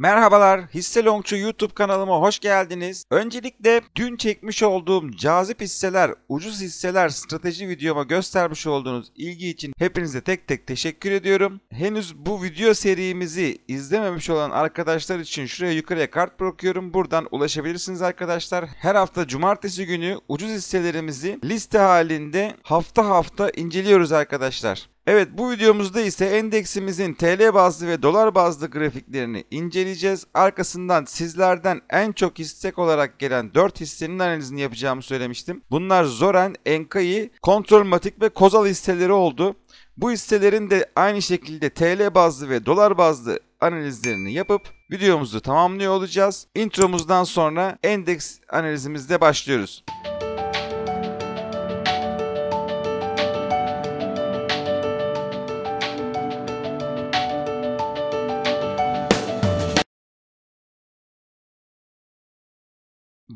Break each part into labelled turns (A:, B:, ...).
A: Merhabalar, Hisse Longçu YouTube kanalıma hoş geldiniz. Öncelikle dün çekmiş olduğum cazip hisseler, ucuz hisseler strateji videoma göstermiş olduğunuz ilgi için hepinize tek tek teşekkür ediyorum. Henüz bu video serimizi izlememiş olan arkadaşlar için şuraya yukarıya kart bırakıyorum. Buradan ulaşabilirsiniz arkadaşlar. Her hafta cumartesi günü ucuz hisselerimizi liste halinde hafta hafta inceliyoruz arkadaşlar. Evet bu videomuzda ise endeksimizin TL bazlı ve dolar bazlı grafiklerini inceleyeceğiz. Arkasından sizlerden en çok istek olarak gelen 4 hissenin analizini yapacağımı söylemiştim. Bunlar Zoran, Enkai, Kontrolmatik ve Kozal hisseleri oldu. Bu hisselerin de aynı şekilde TL bazlı ve dolar bazlı analizlerini yapıp videomuzu tamamlıyor olacağız. Intromuzdan sonra endeks analizimizde başlıyoruz.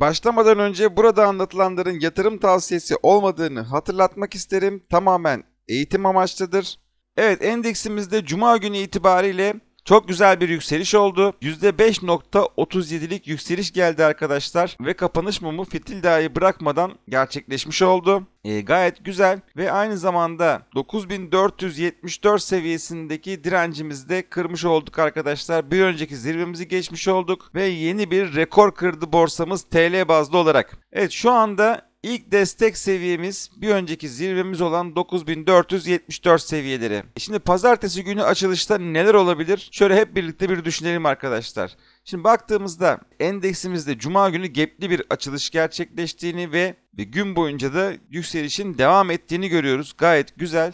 A: Başlamadan önce burada anlatılanların yatırım tavsiyesi olmadığını hatırlatmak isterim. Tamamen eğitim amaçlıdır. Evet endeksimizde cuma günü itibariyle çok güzel bir yükseliş oldu. %5.37'lik yükseliş geldi arkadaşlar ve kapanış mumu fitil dahi bırakmadan gerçekleşmiş oldu. E, gayet güzel ve aynı zamanda 9474 seviyesindeki direncimizi de kırmış olduk arkadaşlar. Bir önceki zirvemizi geçmiş olduk ve yeni bir rekor kırdı borsamız TL bazlı olarak. Evet şu anda İlk destek seviyemiz bir önceki zirvemiz olan 9474 seviyeleri. Şimdi pazartesi günü açılışta neler olabilir? Şöyle hep birlikte bir düşünelim arkadaşlar. Şimdi baktığımızda endeksimizde cuma günü gepli bir açılış gerçekleştiğini ve bir gün boyunca da yükselişin devam ettiğini görüyoruz. Gayet güzel.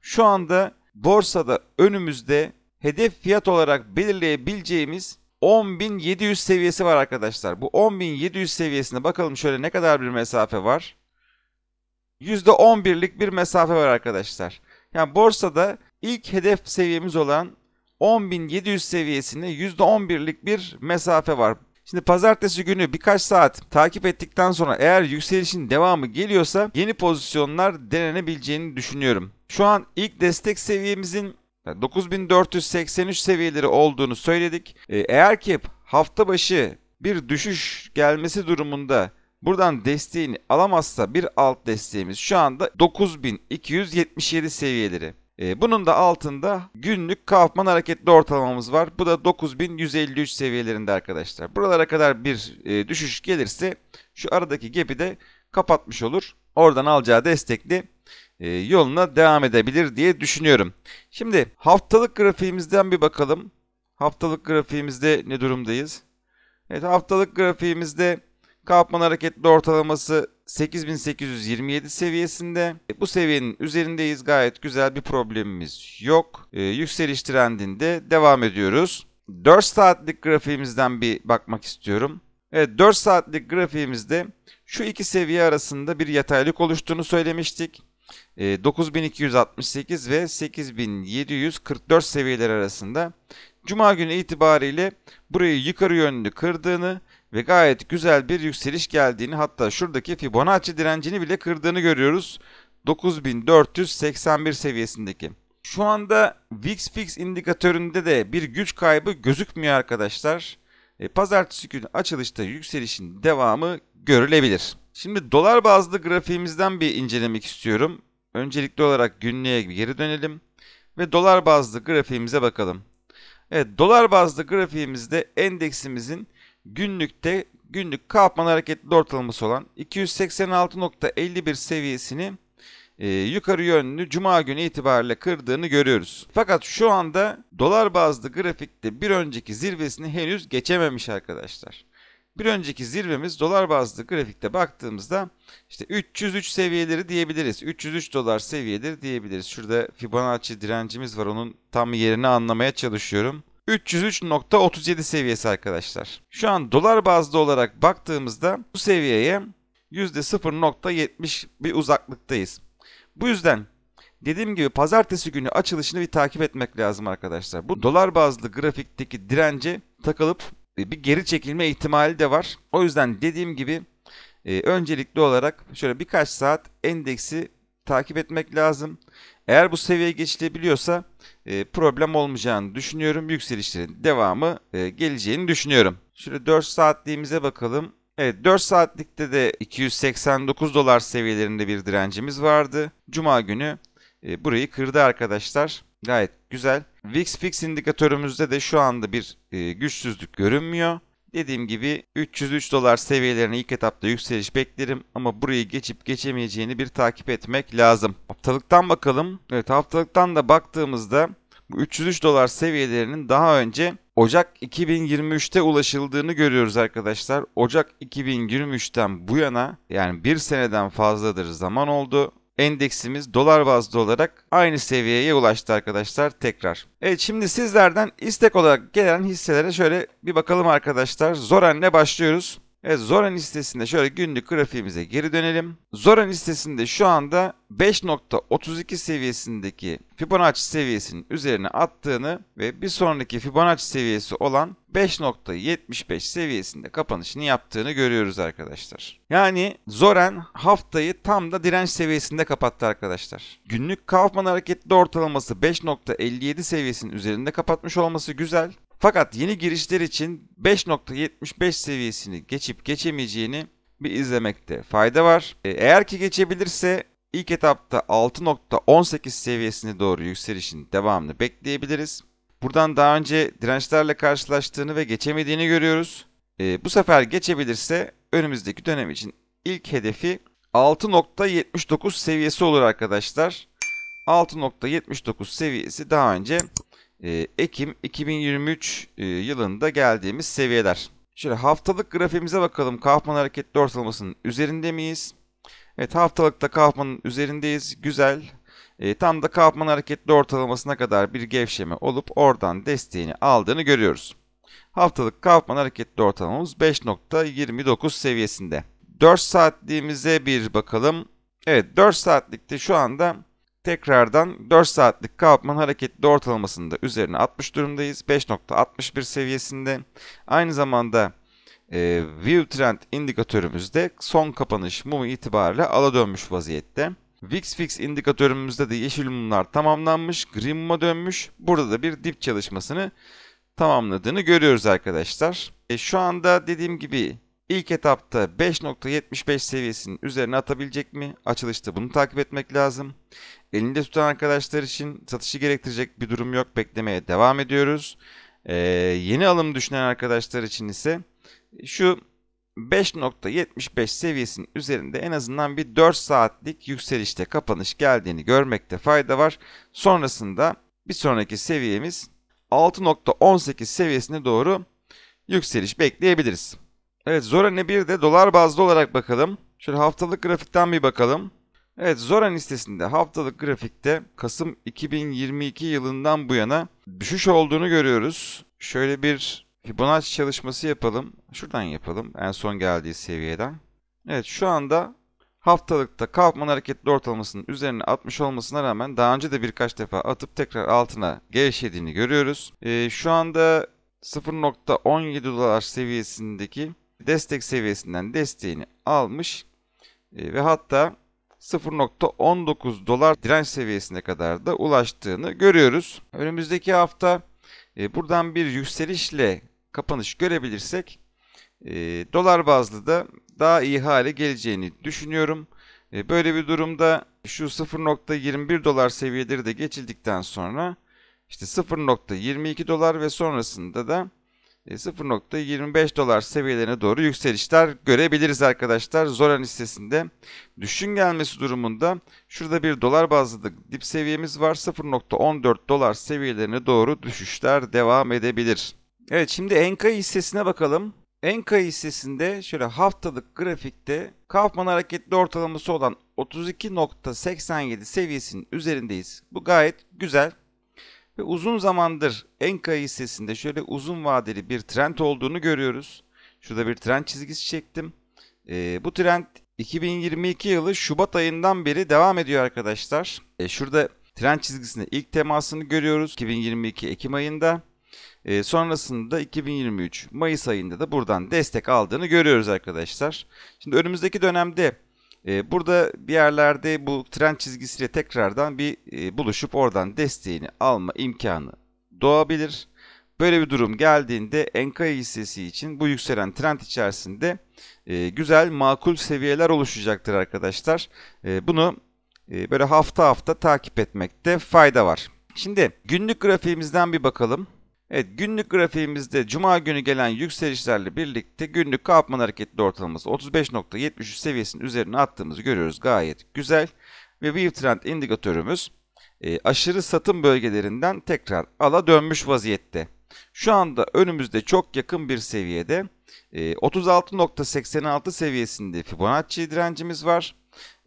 A: Şu anda borsada önümüzde hedef fiyat olarak belirleyebileceğimiz 10.700 seviyesi var arkadaşlar. Bu 10.700 seviyesine bakalım şöyle ne kadar bir mesafe var. %11'lik bir mesafe var arkadaşlar. Yani borsada ilk hedef seviyemiz olan 10.700 seviyesinde %11'lik bir mesafe var. Şimdi pazartesi günü birkaç saat takip ettikten sonra eğer yükselişin devamı geliyorsa yeni pozisyonlar denenebileceğini düşünüyorum. Şu an ilk destek seviyemizin yani 9483 seviyeleri olduğunu söyledik. E, eğer ki hafta başı bir düşüş gelmesi durumunda buradan desteğini alamazsa bir alt desteğimiz şu anda 9277 seviyeleri. E, bunun da altında günlük Kaufman hareketli ortalamamız var. Bu da 9153 seviyelerinde arkadaşlar. Buralara kadar bir e, düşüş gelirse şu aradaki gap'i de kapatmış olur. Oradan alacağı destekli e, yoluna devam edebilir diye düşünüyorum. Şimdi haftalık grafiğimizden bir bakalım. Haftalık grafiğimizde ne durumdayız? Evet haftalık grafiğimizde Kaufman hareketli ortalaması 8827 seviyesinde. E, bu seviyenin üzerindeyiz. Gayet güzel bir problemimiz yok. E, yükseliş trendinde devam ediyoruz. 4 saatlik grafiğimizden bir bakmak istiyorum. Evet 4 saatlik grafiğimizde şu iki seviye arasında bir yataylık oluştuğunu söylemiştik e, ee, 9268 ve 8744 seviyeler arasında Cuma günü itibariyle burayı yukarı yönlü kırdığını ve gayet güzel bir yükseliş geldiğini hatta şuradaki Fibonacci direncini bile kırdığını görüyoruz. 9481 seviyesindeki. Şu anda VIX-FIX indikatöründe de bir güç kaybı gözükmüyor arkadaşlar. Ee, pazartesi günü açılışta yükselişin devamı görülebilir. Şimdi dolar bazlı grafiğimizden bir incelemek istiyorum. Öncelikli olarak günlüğe geri dönelim ve dolar bazlı grafiğimize bakalım. Evet dolar bazlı grafiğimizde endeksimizin günlükte günlük kapman hareketli ortalaması olan 286.51 seviyesini e, yukarı yönlü cuma günü itibariyle kırdığını görüyoruz. Fakat şu anda dolar bazlı grafikte bir önceki zirvesini henüz geçememiş arkadaşlar. Bir önceki zirvemiz dolar bazlı grafikte baktığımızda işte 303 seviyeleri diyebiliriz. 303 dolar seviyeleri diyebiliriz. Şurada Fibonacci direncimiz var. Onun tam yerini anlamaya çalışıyorum. 303.37 seviyesi arkadaşlar. Şu an dolar bazlı olarak baktığımızda bu seviyeye %0.70 bir uzaklıktayız. Bu yüzden dediğim gibi pazartesi günü açılışını bir takip etmek lazım arkadaşlar. Bu dolar bazlı grafikteki dirence takılıp e, bir geri çekilme ihtimali de var. O yüzden dediğim gibi e, öncelikli olarak şöyle birkaç saat endeksi takip etmek lazım. Eğer bu seviyeye geçilebiliyorsa e, problem olmayacağını düşünüyorum. Yükselişlerin devamı geleceğini düşünüyorum. Şöyle 4 saatliğimize bakalım. Evet 4 saatlikte de 289 dolar seviyelerinde bir direncimiz vardı. Cuma günü burayı kırdı arkadaşlar. Gayet güzel. VIX Fix indikatörümüzde de şu anda bir e, güçsüzlük görünmüyor. Dediğim gibi 303 dolar seviyelerine ilk etapta yükseliş beklerim ama burayı geçip geçemeyeceğini bir takip etmek lazım. Haftalıktan bakalım. Evet haftalıktan da baktığımızda bu 303 dolar seviyelerinin daha önce Ocak 2023'te ulaşıldığını görüyoruz arkadaşlar. Ocak 2023'ten bu yana yani bir seneden fazladır zaman oldu endeksimiz dolar bazlı olarak aynı seviyeye ulaştı arkadaşlar tekrar. Evet şimdi sizlerden istek olarak gelen hisselere şöyle bir bakalım arkadaşlar. Zoran'le başlıyoruz. Evet Zoran listesinde şöyle günlük grafiğimize geri dönelim. Zoran listesinde şu anda 5.32 seviyesindeki Fibonacci seviyesinin üzerine attığını ve bir sonraki Fibonacci seviyesi olan 5.75 seviyesinde kapanışını yaptığını görüyoruz arkadaşlar. Yani Zoran haftayı tam da direnç seviyesinde kapattı arkadaşlar. Günlük Kaufman hareketli ortalaması 5.57 seviyesinin üzerinde kapatmış olması güzel fakat yeni girişler için 5.75 seviyesini geçip geçemeyeceğini bir izlemekte fayda var. E, eğer ki geçebilirse ilk etapta 6.18 seviyesine doğru yükselişin devamını bekleyebiliriz. Buradan daha önce dirençlerle karşılaştığını ve geçemediğini görüyoruz. E, bu sefer geçebilirse önümüzdeki dönem için ilk hedefi 6.79 seviyesi olur arkadaşlar. 6.79 seviyesi daha önce ee, Ekim 2023 e, yılında geldiğimiz seviyeler. Şöyle haftalık grafiğimize bakalım. Kaufman hareketli ortalamasının üzerinde miyiz? Evet haftalıkta Kaufman'ın üzerindeyiz. Güzel. E, tam da Kaufman hareketli ortalamasına kadar bir gevşeme olup oradan desteğini aldığını görüyoruz. Haftalık Kaufman hareketli ortalamamız 5.29 seviyesinde. 4 saatliğimize bir bakalım. Evet 4 saatlikte şu anda Tekrardan 4 saatlik Kaufman hareketli ortalamasını da üzerine atmış durumdayız. 5.61 seviyesinde. Aynı zamanda e, View Trend indikatörümüzde son kapanış mumu itibariyle ala dönmüş vaziyette. VIX Fix indikatörümüzde de yeşil mumlar tamamlanmış, green muma dönmüş. Burada da bir dip çalışmasını tamamladığını görüyoruz arkadaşlar. E, şu anda dediğim gibi İlk etapta 5.75 seviyesinin üzerine atabilecek mi? Açılışta bunu takip etmek lazım. Elinde tutan arkadaşlar için satışı gerektirecek bir durum yok. Beklemeye devam ediyoruz. Ee, yeni alım düşünen arkadaşlar için ise şu 5.75 seviyesinin üzerinde en azından bir 4 saatlik yükselişte kapanış geldiğini görmekte fayda var. Sonrasında bir sonraki seviyemiz 6.18 seviyesine doğru yükseliş bekleyebiliriz. Evet Zoran'e bir de dolar bazlı olarak bakalım. Şöyle haftalık grafikten bir bakalım. Evet Zoran listesinde haftalık grafikte Kasım 2022 yılından bu yana düşüş olduğunu görüyoruz. Şöyle bir Fibonacci çalışması yapalım. Şuradan yapalım en son geldiği seviyeden. Evet şu anda haftalıkta Kaufman hareketli ortalamasının üzerine atmış olmasına rağmen daha önce de birkaç defa atıp tekrar altına gevşediğini görüyoruz. Ee, şu anda 0.17 dolar seviyesindeki destek seviyesinden desteğini almış e, ve hatta 0.19 dolar direnç seviyesine kadar da ulaştığını görüyoruz. Önümüzdeki hafta e, buradan bir yükselişle kapanış görebilirsek e, dolar bazlı da daha iyi hale geleceğini düşünüyorum. Böyle bir durumda şu 0.21 dolar seviyeleri de geçildikten sonra işte 0.22 dolar ve sonrasında da 0.25 e, dolar seviyelerine doğru yükselişler görebiliriz arkadaşlar. Zoran hissesinde düşün gelmesi durumunda şurada bir dolar bazlı dip seviyemiz var. 0.14 dolar seviyelerine doğru düşüşler devam edebilir. Evet şimdi Enka hissesine bakalım. Enka hissesinde şöyle haftalık grafikte Kaufman hareketli ortalaması olan 32.87 seviyesinin üzerindeyiz. Bu gayet güzel. Ve uzun zamandır Enka hissesinde şöyle uzun vadeli bir trend olduğunu görüyoruz. Şurada bir trend çizgisi çektim. E, bu trend 2022 yılı Şubat ayından beri devam ediyor arkadaşlar. E, şurada trend çizgisinde ilk temasını görüyoruz 2022 Ekim ayında. E, sonrasında 2023 Mayıs ayında da buradan destek aldığını görüyoruz arkadaşlar. Şimdi önümüzdeki dönemde ee, burada bir yerlerde bu trend çizgisiyle tekrardan bir e, buluşup oradan desteğini alma imkanı doğabilir. Böyle bir durum geldiğinde Enkaya hissesi için bu yükselen trend içerisinde e, güzel makul seviyeler oluşacaktır arkadaşlar. E, bunu böyle hafta hafta takip etmekte fayda var. Şimdi günlük grafiğimizden bir bakalım. Evet günlük grafiğimizde cuma günü gelen yükselişlerle birlikte günlük kapman hareketli ortalaması 35.73 seviyesinin üzerine attığımızı görüyoruz. Gayet güzel. Ve Wave Trend indikatörümüz e, aşırı satım bölgelerinden tekrar ala dönmüş vaziyette. Şu anda önümüzde çok yakın bir seviyede e, 36.86 seviyesinde Fibonacci direncimiz var.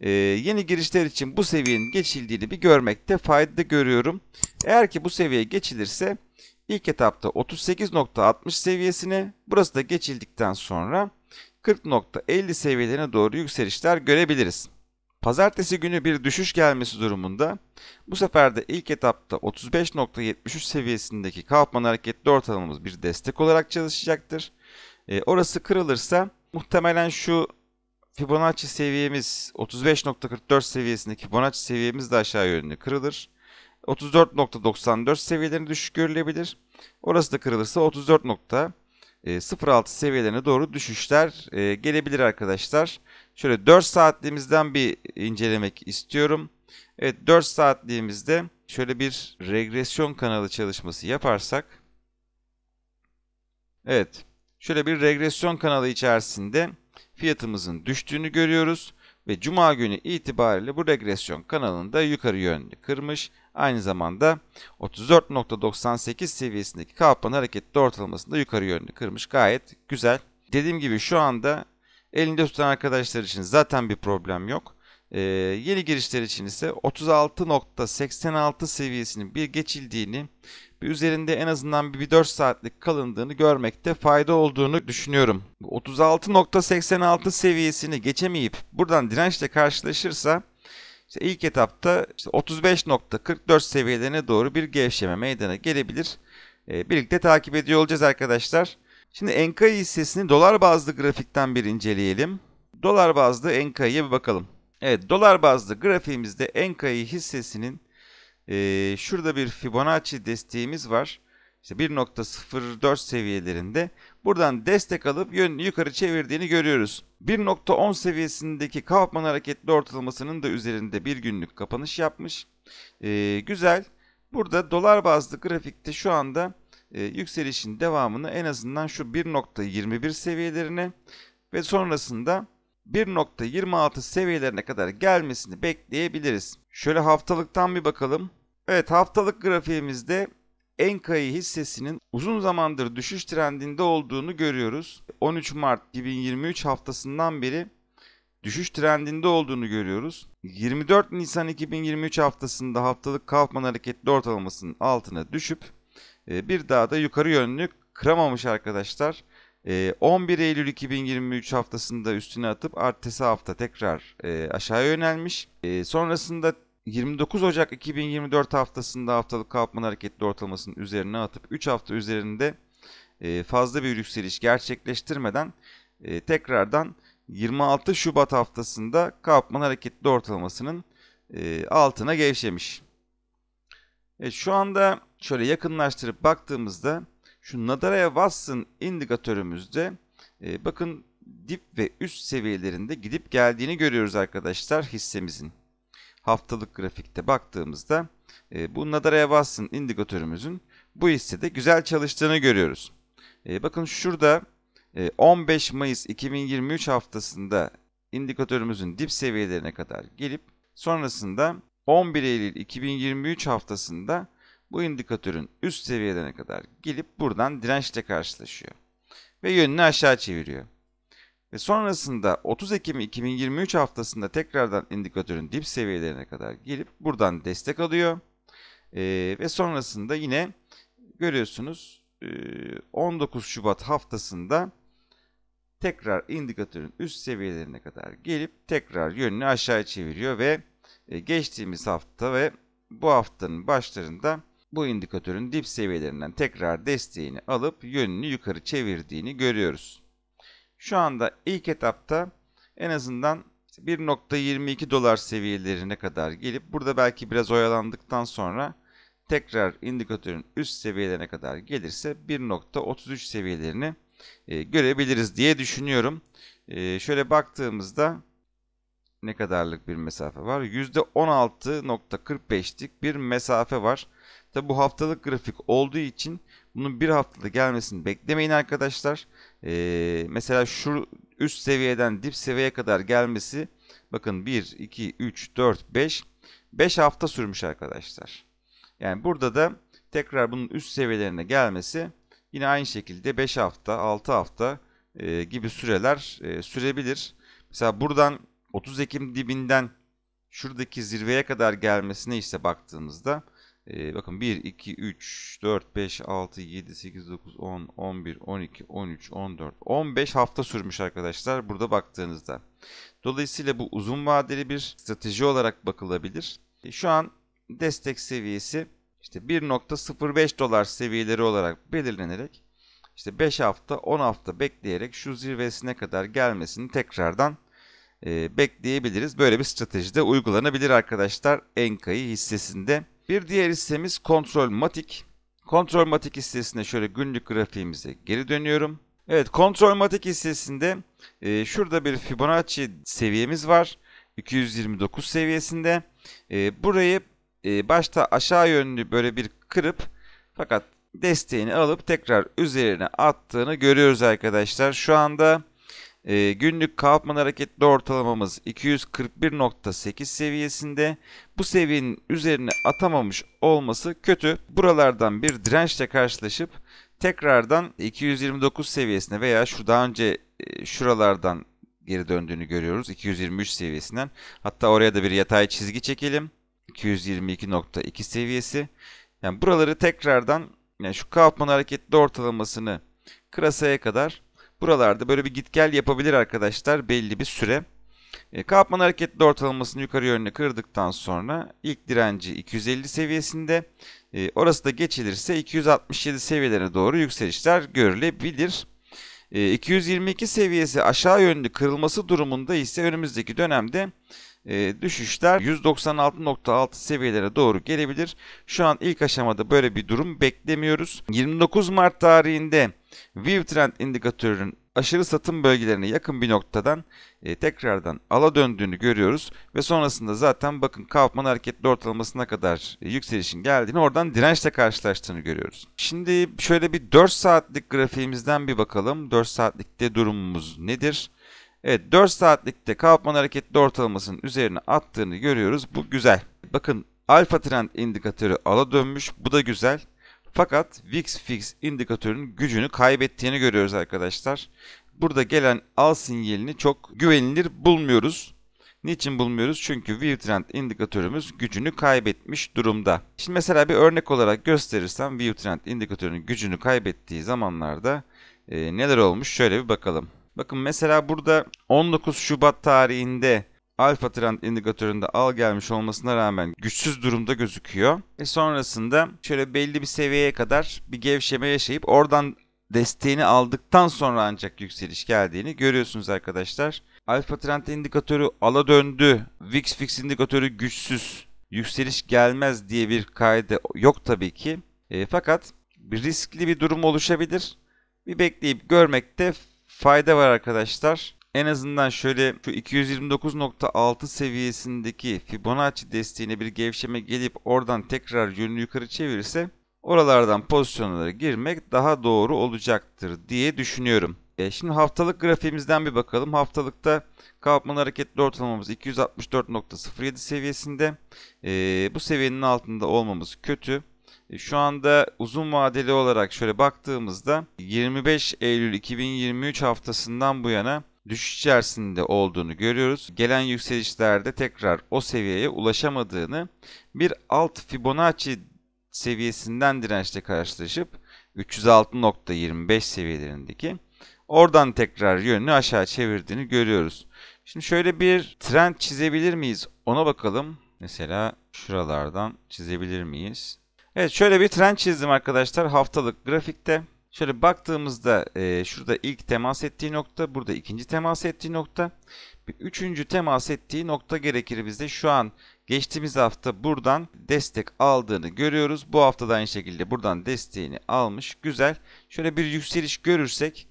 A: E, yeni girişler için bu seviyenin geçildiğini bir görmekte fayda görüyorum. Eğer ki bu seviyeye geçilirse İlk etapta 38.60 seviyesine, burası da geçildikten sonra 40.50 seviyelerine doğru yükselişler görebiliriz. Pazartesi günü bir düşüş gelmesi durumunda bu sefer de ilk etapta 35.73 seviyesindeki Kaufman hareketli ortalamamız bir destek olarak çalışacaktır. E, orası kırılırsa muhtemelen şu Fibonacci seviyemiz 35.44 seviyesindeki Fibonacci seviyemiz de aşağı yönlü kırılır. 34.94 seviyelerine düşük görülebilir. Orası da kırılırsa 34.06 seviyelerine doğru düşüşler e, gelebilir arkadaşlar. Şöyle 4 saatliğimizden bir incelemek istiyorum. Evet 4 saatliğimizde şöyle bir regresyon kanalı çalışması yaparsak. Evet şöyle bir regresyon kanalı içerisinde fiyatımızın düştüğünü görüyoruz ve cuma günü itibariyle bu regresyon kanalında yukarı yönlü kırmış. Aynı zamanda 34.98 seviyesindeki kapan hareketli ortalamasında yukarı yönlü kırmış. Gayet güzel. Dediğim gibi şu anda elinde tutan arkadaşlar için zaten bir problem yok. Ee, yeni girişler için ise 36.86 seviyesinin bir geçildiğini bir üzerinde en azından bir 4 saatlik kalındığını görmekte fayda olduğunu düşünüyorum. 36.86 seviyesini geçemeyip buradan dirençle karşılaşırsa işte ilk etapta işte 35.44 seviyelerine doğru bir gevşeme meydana gelebilir. E, birlikte takip ediyor olacağız arkadaşlar. Şimdi Enkai hissesini dolar bazlı grafikten bir inceleyelim. Dolar bazlı Enkai'ye bir bakalım. Evet dolar bazlı grafiğimizde Enkai hissesinin e, şurada bir Fibonacci desteğimiz var. İşte 1.04 seviyelerinde. Buradan destek alıp yönünü yukarı çevirdiğini görüyoruz. 1.10 seviyesindeki Kaufman hareketli ortalamasının da üzerinde bir günlük kapanış yapmış. E, güzel. Burada dolar bazlı grafikte şu anda e, yükselişin devamını en azından şu 1.21 seviyelerine ve sonrasında 1.26 seviyelerine kadar gelmesini bekleyebiliriz. Şöyle haftalıktan bir bakalım. Evet haftalık grafiğimizde Enka'yı hissesinin uzun zamandır düşüş trendinde olduğunu görüyoruz. 13 Mart 2023 haftasından beri düşüş trendinde olduğunu görüyoruz. 24 Nisan 2023 haftasında haftalık Kaufman hareketli ortalamasının altına düşüp e, bir daha da yukarı yönlü kıramamış arkadaşlar. 11 e, Eylül 2023 haftasında üstüne atıp ertesi hafta tekrar e, aşağı yönelmiş. Sonrasında 29 Ocak 2024 haftasında haftalık kalkman hareketli ortalamasının üzerine atıp 3 hafta üzerinde e, fazla bir yükseliş gerçekleştirmeden e, tekrardan 26 Şubat haftasında kalkman hareketli ortalamasının e, altına gevşemiş. Evet, şu anda şöyle yakınlaştırıp baktığımızda şu Nadaraya Watson indikatörümüzde bakın dip ve üst seviyelerinde gidip geldiğini görüyoruz arkadaşlar hissemizin haftalık grafikte baktığımızda e, bu Nadara Yavaş'ın indikatörümüzün bu hissede güzel çalıştığını görüyoruz. E, bakın şurada e, 15 Mayıs 2023 haftasında indikatörümüzün dip seviyelerine kadar gelip sonrasında 11 Eylül 2023 haftasında bu indikatörün üst seviyelerine kadar gelip buradan dirençle karşılaşıyor ve yönünü aşağı çeviriyor ve sonrasında 30 Ekim 2023 haftasında tekrardan indikatörün dip seviyelerine kadar gelip buradan destek alıyor. Ee, ve sonrasında yine görüyorsunuz 19 e, Şubat haftasında tekrar indikatörün üst seviyelerine kadar gelip tekrar yönünü aşağı çeviriyor ve e, geçtiğimiz hafta ve bu haftanın başlarında bu indikatörün dip seviyelerinden tekrar desteğini alıp yönünü yukarı çevirdiğini görüyoruz. Şu anda ilk etapta en azından 1.22 dolar seviyelerine kadar gelip burada belki biraz oyalandıktan sonra tekrar indikatörün üst seviyelerine kadar gelirse 1.33 seviyelerini e, görebiliriz diye düşünüyorum. E, şöyle baktığımızda ne kadarlık bir mesafe var? %16.45'lik bir mesafe var. Tabi bu haftalık grafik olduğu için bunun bir haftada gelmesini beklemeyin arkadaşlar. Ee, mesela şu üst seviyeden dip seviyeye kadar gelmesi bakın 1, 2, 3, 4, 5 5 hafta sürmüş arkadaşlar. Yani burada da tekrar bunun üst seviyelerine gelmesi yine aynı şekilde 5 hafta, 6 hafta e, gibi süreler e, sürebilir. Mesela buradan 30 Ekim dibinden şuradaki zirveye kadar gelmesine işte baktığımızda ee, bakın 1, 2, 3, 4, 5, 6, 7, 8, 9, 10, 11, 12, 13, 14, 15 hafta sürmüş arkadaşlar burada baktığınızda. Dolayısıyla bu uzun vadeli bir strateji olarak bakılabilir. E, şu an destek seviyesi işte 1.05 dolar seviyeleri olarak belirlenerek işte 5 hafta 10 hafta bekleyerek şu zirvesine kadar gelmesini tekrardan e, bekleyebiliriz. Böyle bir strateji de uygulanabilir arkadaşlar Enka'yı hissesinde. Bir diğer listemiz Kontrol Matik Kontrol Matik hissesine şöyle günlük grafiğimize geri dönüyorum. Evet Kontrol Matik listesinde e, şurada bir Fibonacci seviyemiz var. 229 seviyesinde. E, burayı e, başta aşağı yönlü böyle bir kırıp fakat desteğini alıp tekrar üzerine attığını görüyoruz arkadaşlar. Şu anda e, günlük Kaufman hareketli ortalamamız 241.8 seviyesinde. Bu seviyenin üzerine atamamış olması kötü. Buralardan bir dirençle karşılaşıp tekrardan 229 seviyesine veya şu daha önce e, şuralardan geri döndüğünü görüyoruz. 223 seviyesinden. Hatta oraya da bir yatay çizgi çekelim. 222.2 seviyesi. Yani buraları tekrardan yani şu Kaufman hareketli ortalamasını Krasa'ya kadar Buralarda böyle bir git gel yapabilir arkadaşlar belli bir süre. E, hareketli ortalamasını yukarı yönlü kırdıktan sonra ilk direnci 250 seviyesinde. E, orası da geçilirse 267 seviyelerine doğru yükselişler görülebilir. 222 e, seviyesi aşağı yönlü kırılması durumunda ise önümüzdeki dönemde e, düşüşler 196.6 seviyelere doğru gelebilir. Şu an ilk aşamada böyle bir durum beklemiyoruz. 29 Mart tarihinde View Trend indikatörünün aşırı satım bölgelerine yakın bir noktadan e, tekrardan ala döndüğünü görüyoruz ve sonrasında zaten bakın Kaufman hareketli ortalamasına kadar e, yükselişin geldiğini oradan dirençle karşılaştığını görüyoruz. Şimdi şöyle bir 4 saatlik grafiğimizden bir bakalım. 4 saatlikte durumumuz nedir? Evet 4 saatlikte Kaufman hareketli ortalamasının üzerine attığını görüyoruz. Bu güzel. Bakın alfa trend indikatörü ala dönmüş. Bu da güzel. Fakat VIX fix indikatörünün gücünü kaybettiğini görüyoruz arkadaşlar. Burada gelen al sinyalini çok güvenilir bulmuyoruz. Niçin bulmuyoruz? Çünkü VIX Trend indikatörümüz gücünü kaybetmiş durumda. Şimdi mesela bir örnek olarak gösterirsem VIX Trend indikatörünün gücünü kaybettiği zamanlarda e, neler olmuş şöyle bir bakalım. Bakın mesela burada 19 Şubat tarihinde alfa trend indikatöründe al gelmiş olmasına rağmen güçsüz durumda gözüküyor. Ve sonrasında şöyle belli bir seviyeye kadar bir gevşeme yaşayıp oradan desteğini aldıktan sonra ancak yükseliş geldiğini görüyorsunuz arkadaşlar. Alfa trend indikatörü ala döndü. VIX fix indikatörü güçsüz. Yükseliş gelmez diye bir kaide yok tabii ki. E, fakat riskli bir durum oluşabilir. Bir bekleyip görmekte fayda var arkadaşlar. En azından şöyle şu 229.6 seviyesindeki Fibonacci desteğine bir gevşeme gelip oradan tekrar yönünü yukarı çevirirse oralardan pozisyonlara girmek daha doğru olacaktır diye düşünüyorum. E şimdi haftalık grafiğimizden bir bakalım. Haftalıkta kalkmalı hareketli ortalamamız 264.07 seviyesinde. E, bu seviyenin altında olmamız kötü. E, şu anda uzun vadeli olarak şöyle baktığımızda 25 Eylül 2023 haftasından bu yana düşüş içerisinde olduğunu görüyoruz. Gelen yükselişlerde tekrar o seviyeye ulaşamadığını bir alt Fibonacci seviyesinden dirençle karşılaşıp 306.25 seviyelerindeki oradan tekrar yönünü aşağı çevirdiğini görüyoruz. Şimdi şöyle bir trend çizebilir miyiz ona bakalım. Mesela şuralardan çizebilir miyiz? Evet şöyle bir trend çizdim arkadaşlar haftalık grafikte. Şöyle baktığımızda e, şurada ilk temas ettiği nokta, burada ikinci temas ettiği nokta. Bir üçüncü temas ettiği nokta gerekir bizde. Şu an geçtiğimiz hafta buradan destek aldığını görüyoruz. Bu hafta da aynı şekilde buradan desteğini almış. Güzel. Şöyle bir yükseliş görürsek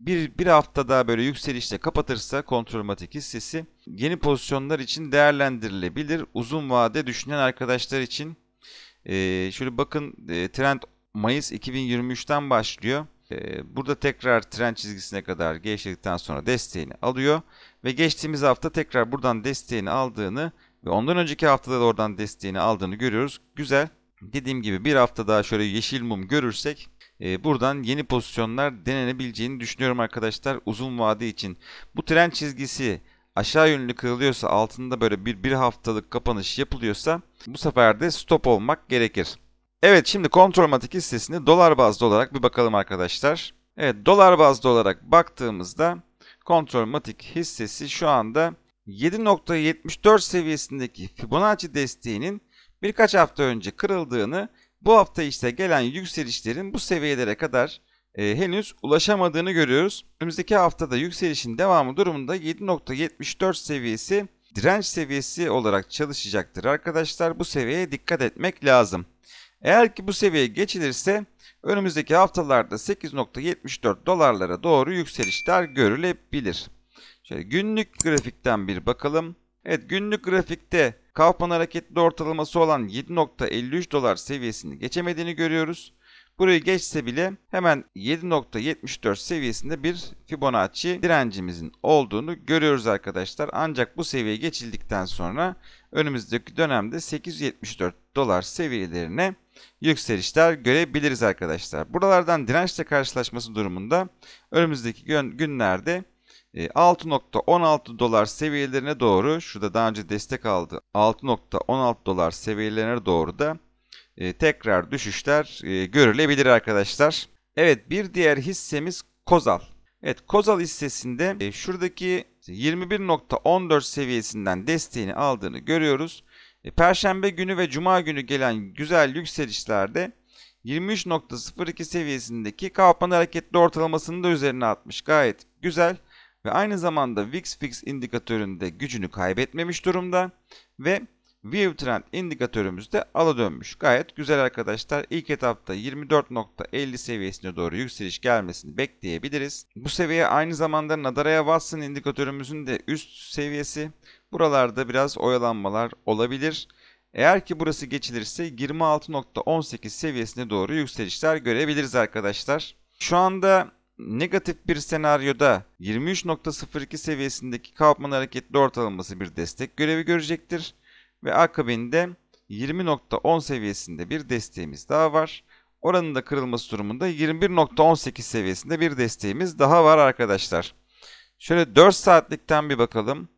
A: bir, bir hafta daha böyle yükselişle kapatırsa kontrolmatik hissesi yeni pozisyonlar için değerlendirilebilir. Uzun vade düşünen arkadaşlar için e, şöyle bakın e, trend Mayıs 2023'ten başlıyor. E, burada tekrar trend çizgisine kadar geçtikten sonra desteğini alıyor. Ve geçtiğimiz hafta tekrar buradan desteğini aldığını ve ondan önceki haftada da oradan desteğini aldığını görüyoruz. Güzel. Dediğim gibi bir hafta daha şöyle yeşil mum görürsek e, buradan yeni pozisyonlar denenebileceğini düşünüyorum arkadaşlar uzun vade için. Bu trend çizgisi aşağı yönlü kırılıyorsa altında böyle bir, bir haftalık kapanış yapılıyorsa bu sefer de stop olmak gerekir. Evet şimdi Kontrolmatik hissesini dolar bazlı olarak bir bakalım arkadaşlar. Evet dolar bazlı olarak baktığımızda matik hissesi şu anda 7.74 seviyesindeki Fibonacci desteğinin birkaç hafta önce kırıldığını bu hafta işte gelen yükselişlerin bu seviyelere kadar e, henüz ulaşamadığını görüyoruz. Önümüzdeki haftada yükselişin devamı durumunda 7.74 seviyesi direnç seviyesi olarak çalışacaktır. Arkadaşlar bu seviyeye dikkat etmek lazım. Eğer ki bu seviye geçilirse önümüzdeki haftalarda 8.74 dolarlara doğru yükselişler görülebilir. Şöyle günlük grafikten bir bakalım. Evet günlük grafikte Kaufman hareketli ortalaması olan 7.53 dolar seviyesini geçemediğini görüyoruz. Burayı geçse bile hemen 7.74 seviyesinde bir Fibonacci direncimizin olduğunu görüyoruz arkadaşlar. Ancak bu seviye geçildikten sonra önümüzdeki dönemde 874 dolar seviyelerine yükselişler görebiliriz arkadaşlar. Buralardan dirençle karşılaşması durumunda önümüzdeki günlerde 6.16 e, dolar seviyelerine doğru şurada daha önce destek aldı 6.16 dolar seviyelerine doğru da e, tekrar düşüşler e, görülebilir arkadaşlar. Evet bir diğer hissemiz Kozal. Evet Kozal hissesinde e, şuradaki 21.14 seviyesinden desteğini aldığını görüyoruz. Perşembe günü ve Cuma günü gelen güzel yükselişlerde 23.02 seviyesindeki kapanma hareketli ortalamasını da üzerine atmış gayet güzel ve aynı zamanda VIX-FIX indikatöründe gücünü kaybetmemiş durumda ve View Trend indikatörümüz de ala dönmüş. Gayet güzel arkadaşlar. İlk etapta 24.50 seviyesine doğru yükseliş gelmesini bekleyebiliriz. Bu seviye aynı zamanda Nadaraya Watson indikatörümüzün de üst seviyesi. Buralarda biraz oyalanmalar olabilir. Eğer ki burası geçilirse 26.18 seviyesine doğru yükselişler görebiliriz arkadaşlar. Şu anda negatif bir senaryoda 23.02 seviyesindeki Kaufman hareketli ortalaması bir destek görevi görecektir. Ve akabinde 20.10 seviyesinde bir desteğimiz daha var. Oranın da kırılması durumunda 21.18 seviyesinde bir desteğimiz daha var arkadaşlar. Şöyle 4 saatlikten bir bakalım.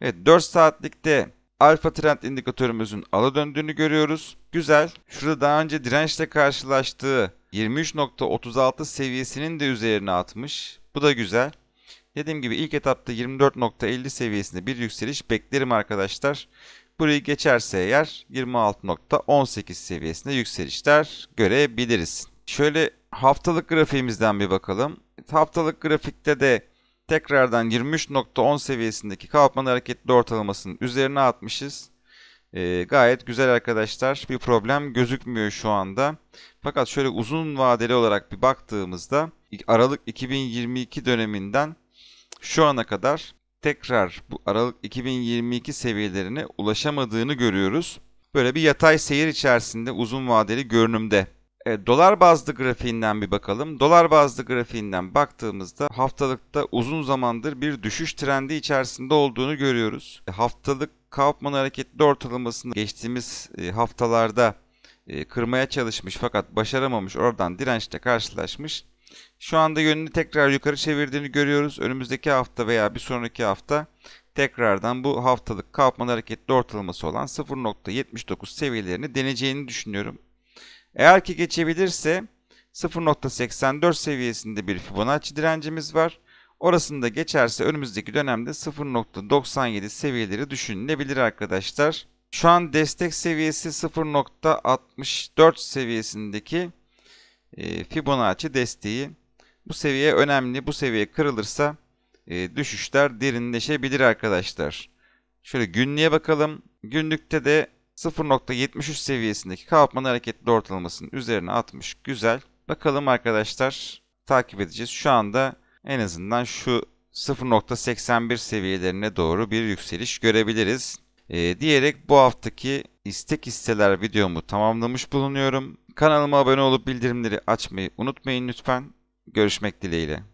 A: Evet 4 saatlikte alfa trend indikatörümüzün ala döndüğünü görüyoruz. Güzel. Şurada daha önce dirençle karşılaştığı 23.36 seviyesinin de üzerine atmış. Bu da güzel. Dediğim gibi ilk etapta 24.50 seviyesinde bir yükseliş beklerim arkadaşlar. Burayı geçerse eğer 26.18 seviyesinde yükselişler görebiliriz. Şöyle haftalık grafiğimizden bir bakalım. Haftalık grafikte de tekrardan 23.10 seviyesindeki kalkmanın hareketli ortalamasının üzerine atmışız. E, gayet güzel arkadaşlar. Bir problem gözükmüyor şu anda. Fakat şöyle uzun vadeli olarak bir baktığımızda Aralık 2022 döneminden şu ana kadar tekrar bu Aralık 2022 seviyelerine ulaşamadığını görüyoruz. Böyle bir yatay seyir içerisinde uzun vadeli görünümde. E, dolar bazlı grafiğinden bir bakalım. Dolar bazlı grafiğinden baktığımızda haftalıkta uzun zamandır bir düşüş trendi içerisinde olduğunu görüyoruz. E, haftalık Kaufman hareketli ortalamasını geçtiğimiz e, haftalarda e, kırmaya çalışmış fakat başaramamış oradan dirençle karşılaşmış. Şu anda yönünü tekrar yukarı çevirdiğini görüyoruz. Önümüzdeki hafta veya bir sonraki hafta tekrardan bu haftalık kalkmalı hareketli ortalaması olan 0.79 seviyelerini deneyeceğini düşünüyorum. Eğer ki geçebilirse 0.84 seviyesinde bir Fibonacci direncimiz var. Orasında geçerse önümüzdeki dönemde 0.97 seviyeleri düşünülebilir arkadaşlar. Şu an destek seviyesi 0.64 seviyesindeki e, Fibonacci desteği. Bu seviye önemli. Bu seviye kırılırsa e, düşüşler derinleşebilir arkadaşlar. Şöyle günlüğe bakalım. Günlükte de 0.73 seviyesindeki kalkmanın hareketli ortalamasının üzerine atmış. Güzel. Bakalım arkadaşlar takip edeceğiz. Şu anda en azından şu 0.81 seviyelerine doğru bir yükseliş görebiliriz. E, diyerek bu haftaki istek isteler videomu tamamlamış bulunuyorum. Kanalıma abone olup bildirimleri açmayı unutmayın lütfen. Görüşmek dileğiyle.